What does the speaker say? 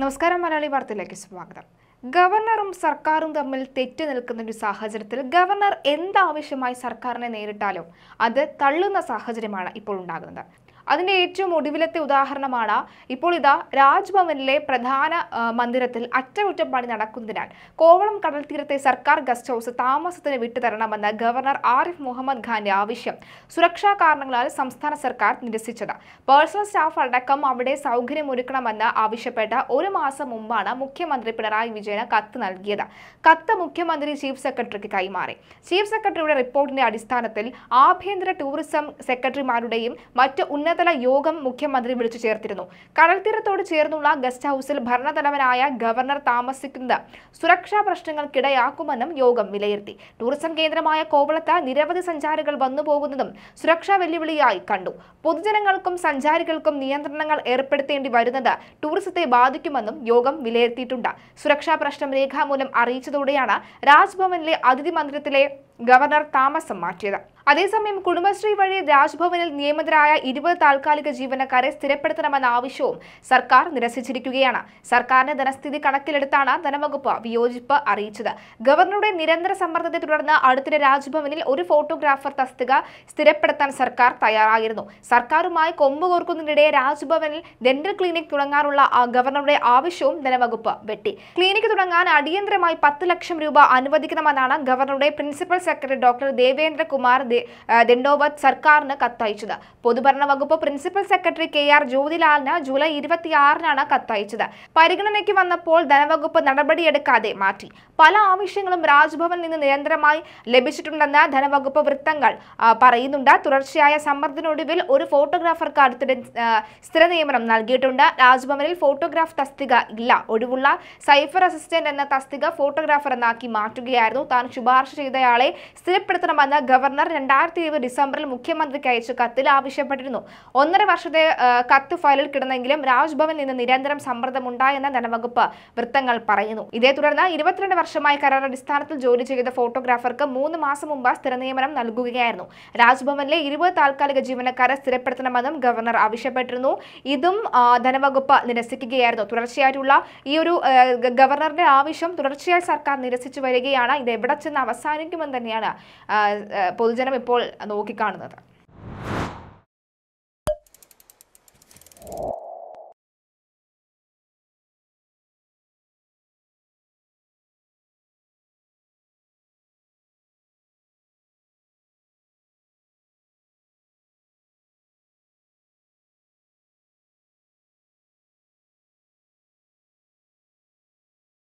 നമസ്കാരം മലയാളി വാർത്തയിലേക്ക് സ്വാഗതം ഗവർണറും സർക്കാരും തമ്മിൽ തെറ്റി നിൽക്കുന്ന ഒരു സാഹചര്യത്തിൽ ഗവർണർ എന്താവശ്യമായി സർക്കാരിനെ നേരിട്ടാലും അത് തള്ളുന്ന സാഹചര്യമാണ് ഇപ്പോൾ ഉണ്ടാകുന്നത് അതിൻ്റെ ഏറ്റവും ഒടുവിലത്തെ ഉദാഹരണമാണ് ഇപ്പോൾ ഇതാ രാജ്ഭവനിലെ പ്രധാന മന്ദിരത്തിൽ പണി നടക്കുന്നതിനാൽ കോവളം കടൽ തീരത്തെ സർക്കാർ ഗസ്റ്റ് ഹൗസ് താമസത്തിന് വിട്ടുതരണമെന്ന് ഗവർണർ ആരിഫ് മുഹമ്മദ് ഖാന്റെ ആവശ്യം സുരക്ഷാ കാരണങ്ങളാൽ സംസ്ഥാന സർക്കാർ നിരസിച്ചത് പേഴ്സണൽ സ്റ്റാഫ് അടക്കം അവിടെ സൗകര്യമൊരുക്കണമെന്ന് ആവശ്യപ്പെട്ട ഒരു മാസം മുമ്പാണ് മുഖ്യമന്ത്രി പിണറായി വിജയന് കത്ത് നൽകിയത് കത്ത് മുഖ്യമന്ത്രി ചീഫ് സെക്രട്ടറിക്ക് കൈമാറി ചീഫ് സെക്രട്ടറിയുടെ റിപ്പോർട്ടിന്റെ അടിസ്ഥാനത്തിൽ ആഭ്യന്തര ടൂറിസം സെക്രട്ടറിമാരുടെയും മറ്റ് ഉന്നത ഉന്നതതല യോഗം മുഖ്യമന്ത്രി വിളിച്ചു ചേർത്തിരുന്നു കടൽത്തീരത്തോട് ചേർന്നുള്ള ഗസ്റ്റ് ഹൌസിൽ ഭരണതലവനായ ഗവർണർ താമസിക്കുന്നത് സുരക്ഷാ പ്രശ്നങ്ങൾക്കിടയാക്കുമെന്നും യോഗം വിലയിരുത്തി ടൂറിസം കേന്ദ്രമായ കോവളത്ത് നിരവധി സഞ്ചാരികൾ വന്നുപോകുന്നതും സുരക്ഷാ വെല്ലുവിളിയായി കണ്ടു പൊതുജനങ്ങൾക്കും സഞ്ചാരികൾക്കും നിയന്ത്രണങ്ങൾ ഏർപ്പെടുത്തേണ്ടി വരുന്നത് ടൂറിസത്തെ ബാധിക്കുമെന്നും യോഗം വിലയിരുത്തിയിട്ടുണ്ട് സുരക്ഷാ പ്രശ്നം രേഖാമൂലം അറിയിച്ചതോടെയാണ് രാജ്ഭവനിലെ അതിഥി മന്ദിരത്തിലെ ഗവർണർ താമസം മാറ്റിയത് അതേസമയം കുടുംബശ്രീ വഴി രാജ്ഭവനിൽ നിയമിതരായ ഇരുപത് താൽക്കാലിക ജീവനക്കാരെ സ്ഥിരപ്പെടുത്തണമെന്ന ആവശ്യവും സർക്കാർ നിരസിച്ചിരിക്കുകയാണ് സർക്കാരിന്റെ ധനസ്ഥിതി കണക്കിലെടുത്താണ് ധനവകുപ്പ് വിയോജിപ്പ് അറിയിച്ചത് ഗവർണറുടെ നിരന്തര സമ്മർദ്ദത്തെ തുടർന്ന് അടുത്തിടെ രാജ്ഭവനിൽ ഒരു ഫോട്ടോഗ്രാഫർ തസ്തിക സ്ഥിരപ്പെടുത്താൻ സർക്കാർ തയ്യാറായിരുന്നു സർക്കാരുമായി കൊമ്പുകോർക്കുന്നതിനിടെ രാജ്ഭവനിൽ ഡെന്റൽ ക്ലിനിക് തുടങ്ങാനുള്ള ഗവർണറുടെ ആവശ്യവും ധനവകുപ്പ് വെട്ടി ക്ലിനിക് തുടങ്ങാൻ അടിയന്തരമായി പത്ത് ലക്ഷം രൂപ അനുവദിക്കണമെന്നാണ് ഗവർണറുടെ പ്രിൻസിപ്പൽ സെക്രട്ടറി ഡോക്ടർ ദേവേന്ദ്രകുമാർ ദിണ്ടോബത്ത് സർക്കാരിന് കത്തയച്ചത് പൊതുഭരണ വകുപ്പ് പ്രിൻസിപ്പൽ സെക്രട്ടറി കെ ആർ ജ്യോതിലാലിന് ജൂലൈ ഇരുപത്തിയാറിനാണ് കത്തയച്ചത് പരിഗണനയ്ക്ക് വന്നപ്പോൾ ധനവകുപ്പ് നടപടിയെടുക്കാതെ മാറ്റി പല ആവശ്യങ്ങളും രാജ്ഭവൻ നിന്ന് നിരന്തരമായി ലഭിച്ചിട്ടുണ്ടെന്ന് ധനവകുപ്പ് വൃത്തങ്ങൾ പറയുന്നുണ്ട് തുടർച്ചയായ സമ്മർദ്ദനൊടുവിൽ ഒരു ഫോട്ടോഗ്രാഫർക്ക് അടുത്തിടെ സ്ഥിര നിയമനം നൽകിയിട്ടുണ്ട് രാജ്ഭവനിൽ ഫോട്ടോഗ്രാഫ് തസ്തിക ഇല്ല ഒഴിവുള്ള സൈഫർ അസിസ്റ്റന്റ് എന്ന തസ്തിക ഫോട്ടോഗ്രാഫർ എന്നാക്കി മാറ്റുകയായിരുന്നു താൻ ശുപാർശ ചെയ്തയാളെ സ്ഥിരപ്പെടുത്തണമെന്ന് ഗവർണർ രണ്ടായിരത്തി ഇരുപത് ഡിസംബറിൽ മുഖ്യമന്ത്രിക്ക് അയച്ച കത്തിൽ ആവശ്യപ്പെട്ടിരുന്നു ഒന്നര വർഷത്തെ കത്ത് ഫയലിൽ കിടന്നെങ്കിലും രാജ്ഭവനിൽ നിന്ന് നിരന്തരം സമ്മർദ്ദമുണ്ടായെന്ന് ധനവകുപ്പ് വൃത്തങ്ങൾ പറയുന്നു ഇതേ തുടർന്ന് ഇരുപത്തിരണ്ട് വർഷമായി കരാർ അടിസ്ഥാനത്തിൽ ജോലി ചെയ്ത ഫോട്ടോഗ്രാഫർക്ക് മൂന്ന് മാസം മുമ്പ് സ്ഥിര നിയമനം നൽകുകയായിരുന്നു രാജ്ഭവനിലെ ഇരുപത് താൽക്കാലിക ജീവനക്കാരെ സ്ഥിരപ്പെടുത്തണമെന്നും ഗവർണർ ആവശ്യപ്പെട്ടിരുന്നു ഇതും ധനവകുപ്പ് നിരസിക്കുകയായിരുന്നു തുടർച്ചയായിട്ടുള്ള ഈ ഒരു ഗവർണറുടെ ആവശ്യം തുടർച്ചയായി സർക്കാർ നിരസിച്ചു വരികയാണ് ഇത് എവിടെ ചെന്ന് അവസാനിക്കുമെന്ന് തന്നെയാണ് പൊതുജനം ഇപ്പോൾ നോക്കിക്കാണുന്നത്